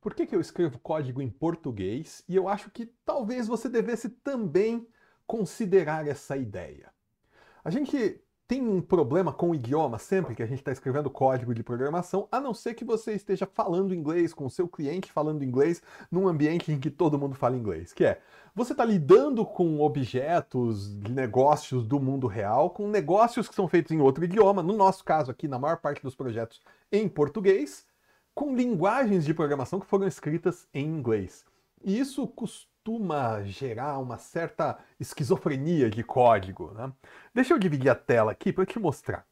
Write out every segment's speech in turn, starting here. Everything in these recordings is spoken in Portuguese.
por que, que eu escrevo código em português e eu acho que talvez você devesse também considerar essa ideia. A gente tem um problema com o idioma sempre que a gente está escrevendo código de programação, a não ser que você esteja falando inglês com o seu cliente falando inglês num ambiente em que todo mundo fala inglês, que é você está lidando com objetos, negócios do mundo real, com negócios que são feitos em outro idioma, no nosso caso aqui, na maior parte dos projetos em português, com linguagens de programação que foram escritas em inglês. E isso costuma gerar uma certa esquizofrenia de código. Né? Deixa eu dividir a tela aqui para te mostrar.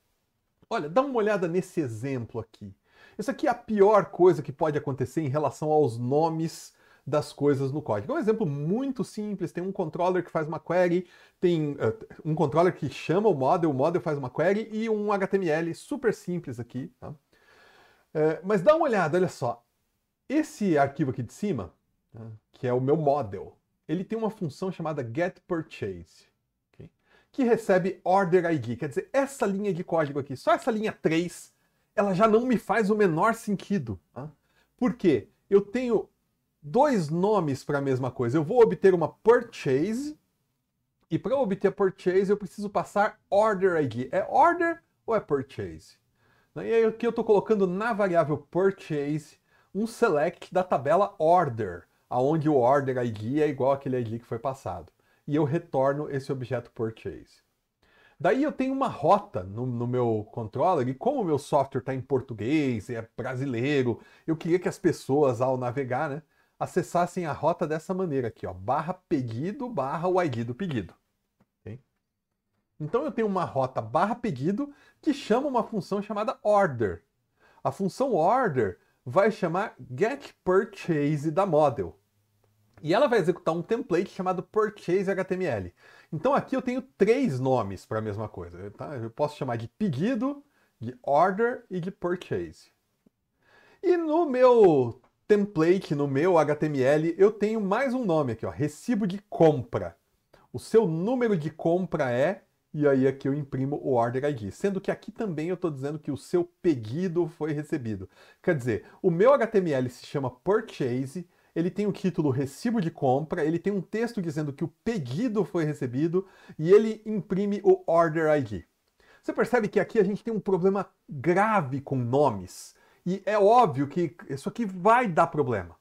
Olha, dá uma olhada nesse exemplo aqui. Isso aqui é a pior coisa que pode acontecer em relação aos nomes das coisas no código. É um exemplo muito simples, tem um controller que faz uma query, tem uh, um controller que chama o model, o model faz uma query e um HTML super simples aqui. Tá? É, mas dá uma olhada, olha só. Esse arquivo aqui de cima, né, que é o meu model, ele tem uma função chamada getPurchase, okay? que recebe orderID. Quer dizer, essa linha de código aqui, só essa linha 3, ela já não me faz o menor sentido. Tá? Por quê? Eu tenho dois nomes para a mesma coisa. Eu vou obter uma purchase, e para obter a purchase eu preciso passar order_id. É order ou é purchase? Né, e aí aqui eu estou colocando na variável purchase um select da tabela order, aonde o order ID é igual aquele ID que foi passado. E eu retorno esse objeto purchase. Daí eu tenho uma rota no, no meu controller, e como o meu software está em português, é brasileiro, eu queria que as pessoas, ao navegar, né, acessassem a rota dessa maneira aqui, ó, barra pedido, barra o ID do pedido. Então eu tenho uma rota barra pedido que chama uma função chamada order. A função order vai chamar getPurchase da model. E ela vai executar um template chamado purchase HTML. Então aqui eu tenho três nomes para a mesma coisa. Tá? Eu posso chamar de pedido, de order e de purchase. E no meu template, no meu HTML, eu tenho mais um nome aqui, ó, recibo de compra. O seu número de compra é e aí aqui eu imprimo o Order ID. Sendo que aqui também eu estou dizendo que o seu pedido foi recebido. Quer dizer, o meu HTML se chama Purchase, ele tem o título Recibo de Compra, ele tem um texto dizendo que o pedido foi recebido e ele imprime o Order ID. Você percebe que aqui a gente tem um problema grave com nomes. E é óbvio que isso aqui vai dar problema.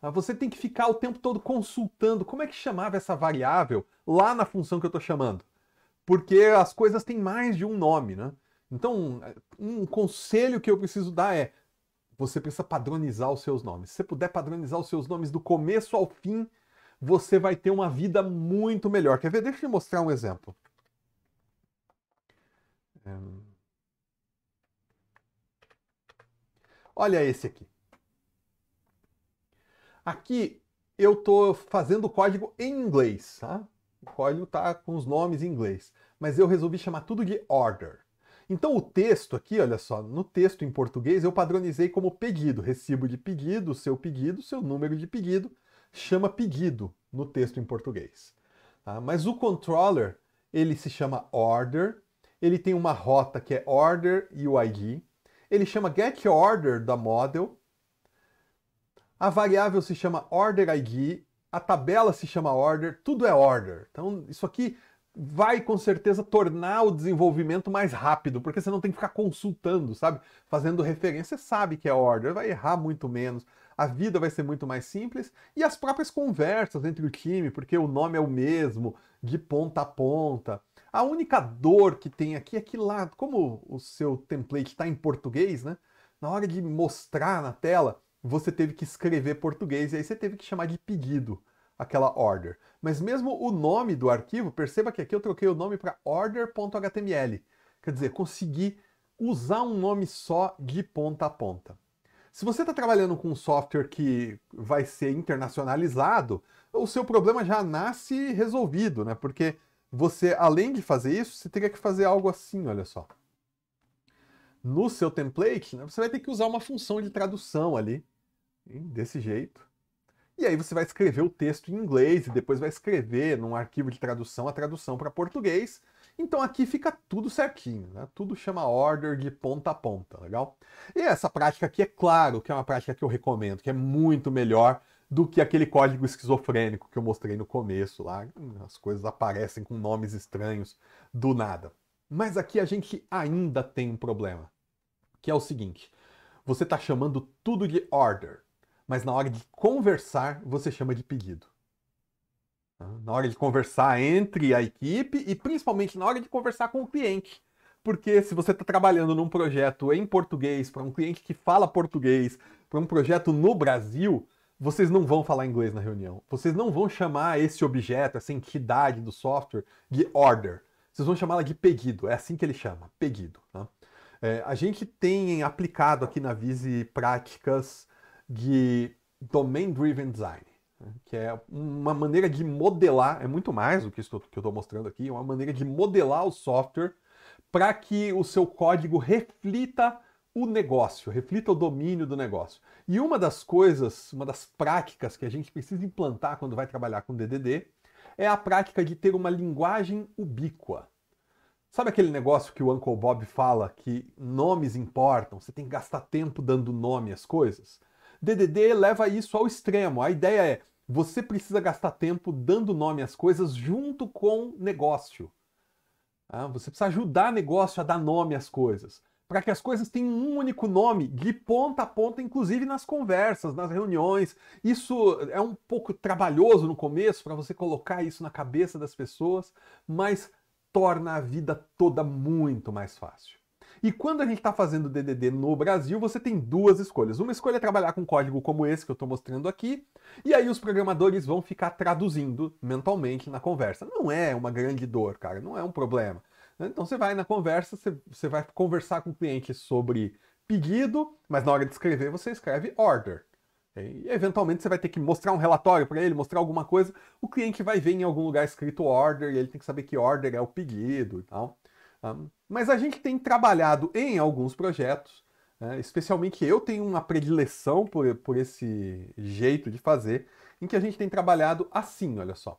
Tá? Você tem que ficar o tempo todo consultando como é que chamava essa variável lá na função que eu estou chamando porque as coisas têm mais de um nome, né? Então, é, um conselho que eu preciso dar é: você precisa padronizar os seus nomes. Se você puder padronizar os seus nomes do começo ao fim, você vai ter uma vida muito melhor. Quer ver? Deixa eu mostrar um exemplo. É. Olha esse aqui. Aqui eu estou fazendo código em inglês, tá? o código tá com os nomes em inglês, mas eu resolvi chamar tudo de order. Então o texto aqui, olha só, no texto em português eu padronizei como pedido, recibo de pedido, seu pedido, seu número de pedido, chama pedido no texto em português. Tá? Mas o controller, ele se chama order, ele tem uma rota que é order UID, ele chama get order da model, a variável se chama order ID a tabela se chama order, tudo é order. Então, isso aqui vai com certeza tornar o desenvolvimento mais rápido, porque você não tem que ficar consultando, sabe? Fazendo referência, você sabe que é order, vai errar muito menos, a vida vai ser muito mais simples e as próprias conversas entre o time, porque o nome é o mesmo, de ponta a ponta. A única dor que tem aqui é que lá, como o seu template está em português, né? Na hora de mostrar na tela, você teve que escrever português e aí você teve que chamar de pedido aquela order. Mas mesmo o nome do arquivo, perceba que aqui eu troquei o nome para order.html. Quer dizer, consegui usar um nome só de ponta a ponta. Se você está trabalhando com um software que vai ser internacionalizado, o seu problema já nasce resolvido, né? Porque você, além de fazer isso, você teria que fazer algo assim, olha só. No seu template, né, você vai ter que usar uma função de tradução ali, desse jeito. E aí você vai escrever o texto em inglês e depois vai escrever num arquivo de tradução a tradução para português. Então aqui fica tudo certinho, né? Tudo chama order de ponta a ponta, legal? E essa prática aqui é claro que é uma prática que eu recomendo, que é muito melhor do que aquele código esquizofrênico que eu mostrei no começo lá. Hum, as coisas aparecem com nomes estranhos do nada. Mas aqui a gente ainda tem um problema, que é o seguinte: você está chamando tudo de order, mas na hora de conversar você chama de pedido. Tá? Na hora de conversar entre a equipe e principalmente na hora de conversar com o cliente. Porque se você está trabalhando num projeto em português, para um cliente que fala português, para um projeto no Brasil, vocês não vão falar inglês na reunião. Vocês não vão chamar esse objeto, essa entidade do software, de order. Vocês vão chamá-la de pedido. É assim que ele chama, pedido. Tá? É, a gente tem aplicado aqui na Vise práticas de domain driven design, né? que é uma maneira de modelar, é muito mais do que isso que eu estou mostrando aqui, é uma maneira de modelar o software para que o seu código reflita o negócio, reflita o domínio do negócio. E uma das coisas, uma das práticas que a gente precisa implantar quando vai trabalhar com DDD é a prática de ter uma linguagem ubíqua. Sabe aquele negócio que o Uncle Bob fala que nomes importam, você tem que gastar tempo dando nome às coisas? DDD leva isso ao extremo. A ideia é você precisa gastar tempo dando nome às coisas junto com negócio. Ah, você precisa ajudar negócio a dar nome às coisas, para que as coisas tenham um único nome de ponta a ponta, inclusive nas conversas, nas reuniões. Isso é um pouco trabalhoso no começo para você colocar isso na cabeça das pessoas, mas torna a vida toda muito mais fácil. E quando a gente está fazendo DDD no Brasil, você tem duas escolhas. Uma escolha é trabalhar com código como esse que eu estou mostrando aqui, e aí os programadores vão ficar traduzindo mentalmente na conversa. Não é uma grande dor, cara, não é um problema. Então você vai na conversa, você, você vai conversar com o cliente sobre pedido, mas na hora de escrever você escreve order. E eventualmente você vai ter que mostrar um relatório para ele, mostrar alguma coisa. O cliente vai ver em algum lugar escrito order e ele tem que saber que order é o pedido e tal. Tá? Mas a gente tem trabalhado em alguns projetos, né? especialmente eu tenho uma predileção por, por esse jeito de fazer, em que a gente tem trabalhado assim, olha só.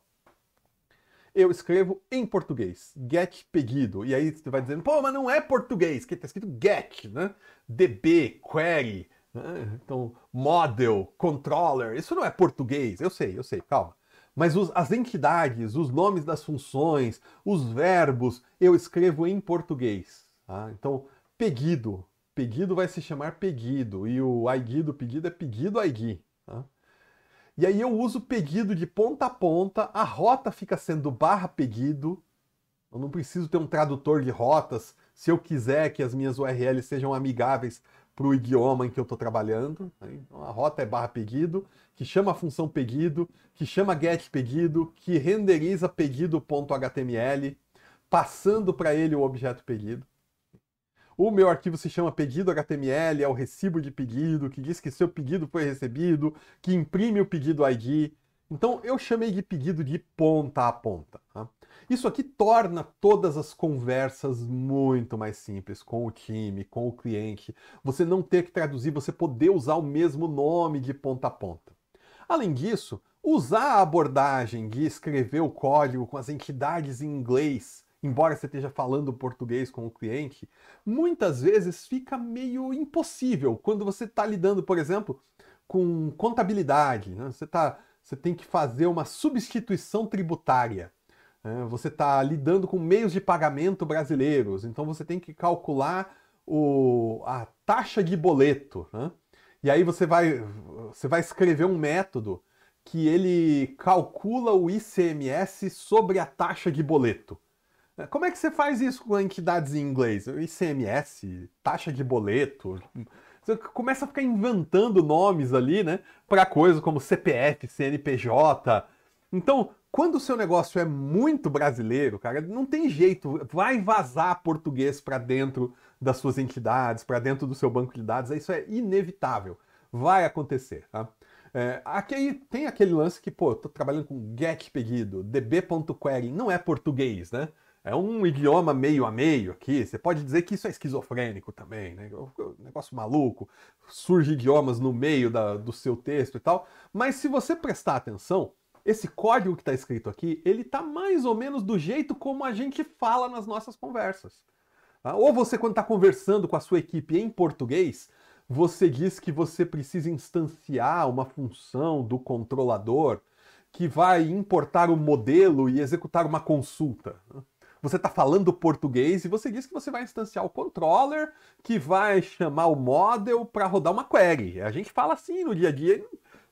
Eu escrevo em português, get pedido. E aí você vai dizendo, pô, mas não é português, que está escrito get, né? DB, query, né? então model, controller. Isso não é português. Eu sei, eu sei, calma mas os, as entidades, os nomes das funções, os verbos, eu escrevo em português. Tá? Então, peguido. pegido vai se chamar peguido. E o aiguido, peguido é peguido aigui. Tá? E aí eu uso peguido de ponta a ponta, a rota fica sendo barra peguido. Eu não preciso ter um tradutor de rotas. Se eu quiser que as minhas URLs sejam amigáveis para o idioma em que eu estou trabalhando. Né? Então, a rota é barra pedido, que chama a função pedido, que chama get pedido, que renderiza pedido.html, passando para ele o objeto pedido. O meu arquivo se chama pedido HTML, é o recibo de pedido, que diz que seu pedido foi recebido, que imprime o pedido ID. Então eu chamei de pedido de ponta a ponta. Tá? Isso aqui torna todas as conversas muito mais simples com o time, com o cliente. Você não ter que traduzir, você poder usar o mesmo nome de ponta a ponta. Além disso, usar a abordagem de escrever o código com as entidades em inglês, embora você esteja falando português com o cliente, muitas vezes fica meio impossível quando você está lidando, por exemplo, com contabilidade. Né? Você, tá, você tem que fazer uma substituição tributária. É, você está lidando com meios de pagamento brasileiros, então você tem que calcular o, a taxa de boleto. Né? E aí você vai, você vai escrever um método que ele calcula o ICMS sobre a taxa de boleto. É, como é que você faz isso com entidades em inglês? ICMS, taxa de boleto. Você começa a ficar inventando nomes ali, né? Para coisas como CPF, CNPJ. Então, quando o seu negócio é muito brasileiro, cara, não tem jeito, vai vazar português para dentro das suas entidades, para dentro do seu banco de dados, isso é inevitável, vai acontecer, tá? É, aqui tem aquele lance que, pô, tô trabalhando com get pedido, db.query, não é português, né? É um idioma meio a meio aqui. Você pode dizer que isso é esquizofrênico também, né? É negócio maluco. Surge idiomas no meio da, do seu texto e tal. Mas se você prestar atenção, esse código que está escrito aqui, ele está mais ou menos do jeito como a gente fala nas nossas conversas. Tá? Ou você, quando está conversando com a sua equipe em português, você diz que você precisa instanciar uma função do controlador que vai importar o um modelo e executar uma consulta. Você está falando português e você diz que você vai instanciar o controller que vai chamar o model para rodar uma query. A gente fala assim no dia a dia,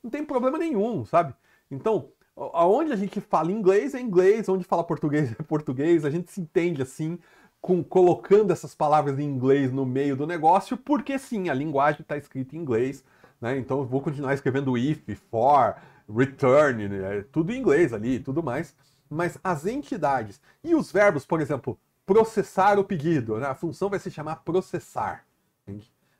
não tem problema nenhum, sabe? Então, Onde a gente fala inglês é inglês, onde fala português é português, a gente se entende assim, com, colocando essas palavras em inglês no meio do negócio, porque sim, a linguagem está escrita em inglês, né? Então eu vou continuar escrevendo if, for, return, né? É tudo em inglês ali e tudo mais. Mas as entidades e os verbos, por exemplo, processar o pedido, né? a função vai se chamar processar.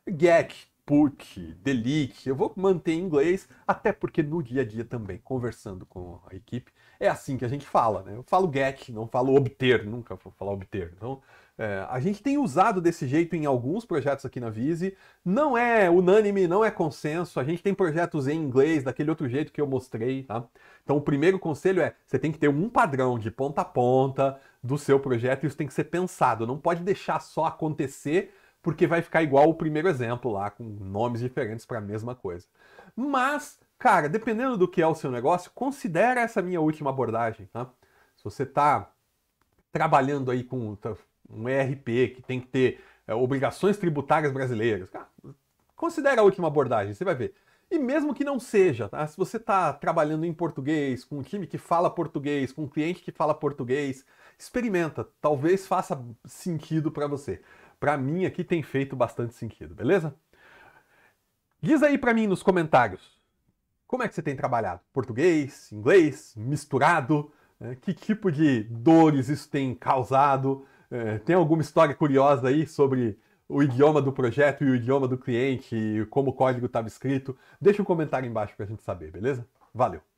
Get, put, delete, eu vou manter em inglês, até porque no dia a dia também, conversando com a equipe, é assim que a gente fala, né? Eu falo get, não falo obter, nunca vou falar obter. Então, é, a gente tem usado desse jeito em alguns projetos aqui na Vise, não é unânime, não é consenso, a gente tem projetos em inglês, daquele outro jeito que eu mostrei, tá? Então, o primeiro conselho é, você tem que ter um padrão de ponta a ponta do seu projeto, e isso tem que ser pensado, não pode deixar só acontecer porque vai ficar igual o primeiro exemplo lá, com nomes diferentes para a mesma coisa. Mas, cara, dependendo do que é o seu negócio, considera essa minha última abordagem, tá? Se você está trabalhando aí com um ERP que tem que ter é, obrigações tributárias brasileiras, cara, considera a última abordagem, você vai ver. E mesmo que não seja, tá? se você está trabalhando em português, com um time que fala português, com um cliente que fala português, experimenta. Talvez faça sentido para você para mim aqui tem feito bastante sentido, beleza? Diz aí para mim nos comentários como é que você tem trabalhado? Português, inglês, misturado? Né? Que tipo de dores isso tem causado? É, tem alguma história curiosa aí sobre o idioma do projeto e o idioma do cliente e como o código estava escrito? Deixa um comentário embaixo para a gente saber, beleza? Valeu!